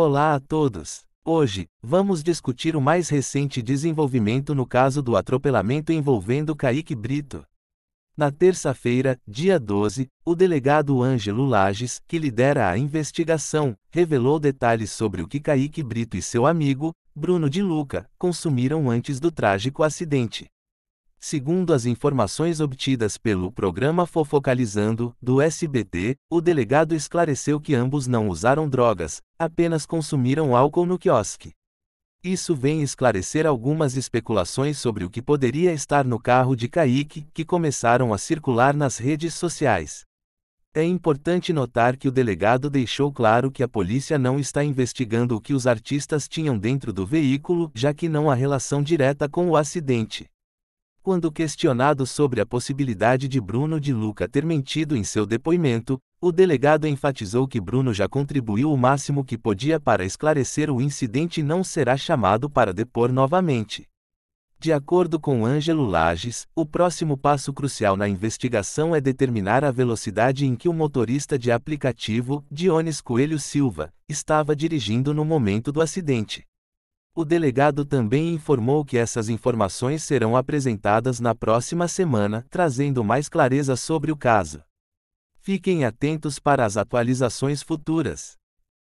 Olá a todos! Hoje, vamos discutir o mais recente desenvolvimento no caso do atropelamento envolvendo Kaique Brito. Na terça-feira, dia 12, o delegado Ângelo Lages, que lidera a investigação, revelou detalhes sobre o que Kaique Brito e seu amigo, Bruno de Luca, consumiram antes do trágico acidente. Segundo as informações obtidas pelo programa Fofocalizando, do SBT, o delegado esclareceu que ambos não usaram drogas, apenas consumiram álcool no quiosque. Isso vem esclarecer algumas especulações sobre o que poderia estar no carro de Kaique, que começaram a circular nas redes sociais. É importante notar que o delegado deixou claro que a polícia não está investigando o que os artistas tinham dentro do veículo, já que não há relação direta com o acidente. Quando questionado sobre a possibilidade de Bruno de Luca ter mentido em seu depoimento, o delegado enfatizou que Bruno já contribuiu o máximo que podia para esclarecer o incidente e não será chamado para depor novamente. De acordo com Ângelo Lages, o próximo passo crucial na investigação é determinar a velocidade em que o motorista de aplicativo, Dionis Coelho Silva, estava dirigindo no momento do acidente. O delegado também informou que essas informações serão apresentadas na próxima semana, trazendo mais clareza sobre o caso. Fiquem atentos para as atualizações futuras.